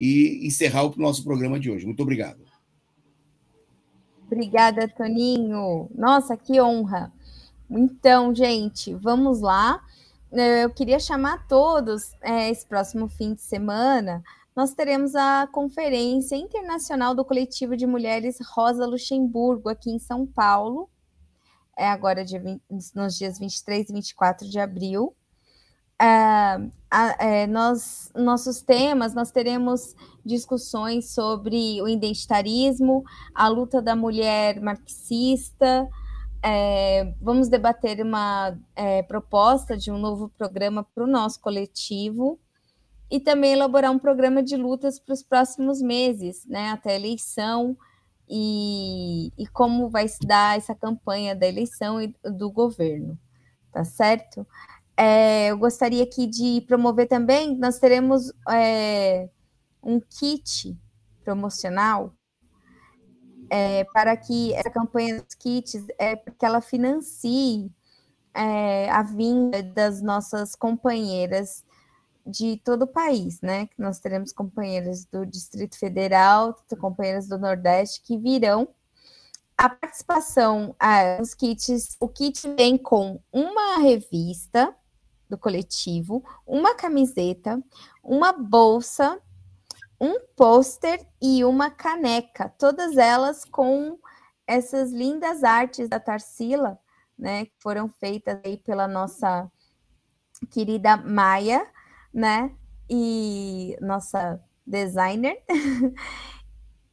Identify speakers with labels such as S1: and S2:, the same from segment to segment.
S1: e encerrar o nosso programa de hoje. Muito obrigado. Obrigada, Toninho. Nossa, que honra. Então, gente, vamos lá. Eh, eu queria chamar todos é, esse próximo fim de semana. Nós teremos a Conferência Internacional do Coletivo de Mulheres Rosa Luxemburgo, aqui em São Paulo, é agora dia 20, nos dias 23 e 24 de abril. Uh, uh, uh, nós, nossos temas, nós teremos discussões sobre o identitarismo, a luta da mulher marxista. É, vamos debater uma é, proposta de um novo programa para o nosso coletivo e também elaborar um programa de lutas para os próximos meses, né, até a eleição. E, e como vai se dar essa campanha da eleição e do governo, tá certo? É, eu gostaria aqui de promover também, nós teremos é, um kit promocional é, para que essa campanha dos kits é que ela financie é, a vinda das nossas companheiras de todo o país, né? Nós teremos companheiras do Distrito Federal, companheiras do Nordeste que virão a participação, ah, os kits, o kit vem com uma revista, do coletivo, uma camiseta, uma bolsa, um pôster e uma caneca, todas elas com essas lindas artes da Tarsila, né, que foram feitas aí pela nossa querida Maia, né, e nossa designer.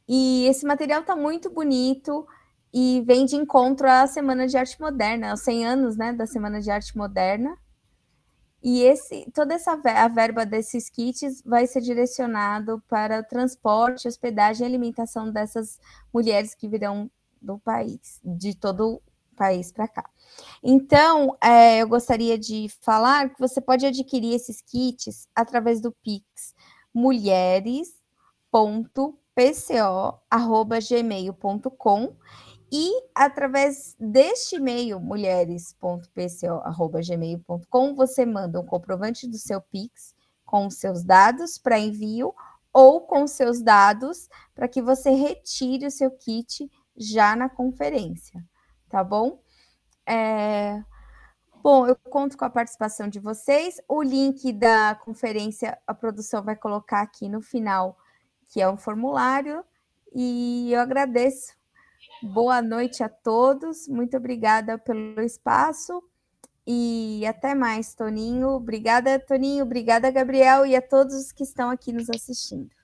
S1: e esse material tá muito bonito e vem de encontro à Semana de Arte Moderna, aos 100 anos, né, da Semana de Arte Moderna. E esse, toda essa a verba desses kits vai ser direcionado para transporte, hospedagem e alimentação dessas mulheres que virão do país, de todo o país para cá. Então, é, eu gostaria de falar que você pode adquirir esses kits através do Pix mulheres.pco.gmail.com e através deste e-mail, mulheres.pco.gmail.com, você manda um comprovante do seu Pix com seus dados para envio ou com seus dados para que você retire o seu kit já na conferência, tá bom? É... Bom, eu conto com a participação de vocês. O link da conferência a produção vai colocar aqui no final, que é um formulário, e eu agradeço Boa noite a todos. Muito obrigada pelo espaço. E até mais, Toninho. Obrigada, Toninho. Obrigada, Gabriel, e a todos que estão aqui nos assistindo.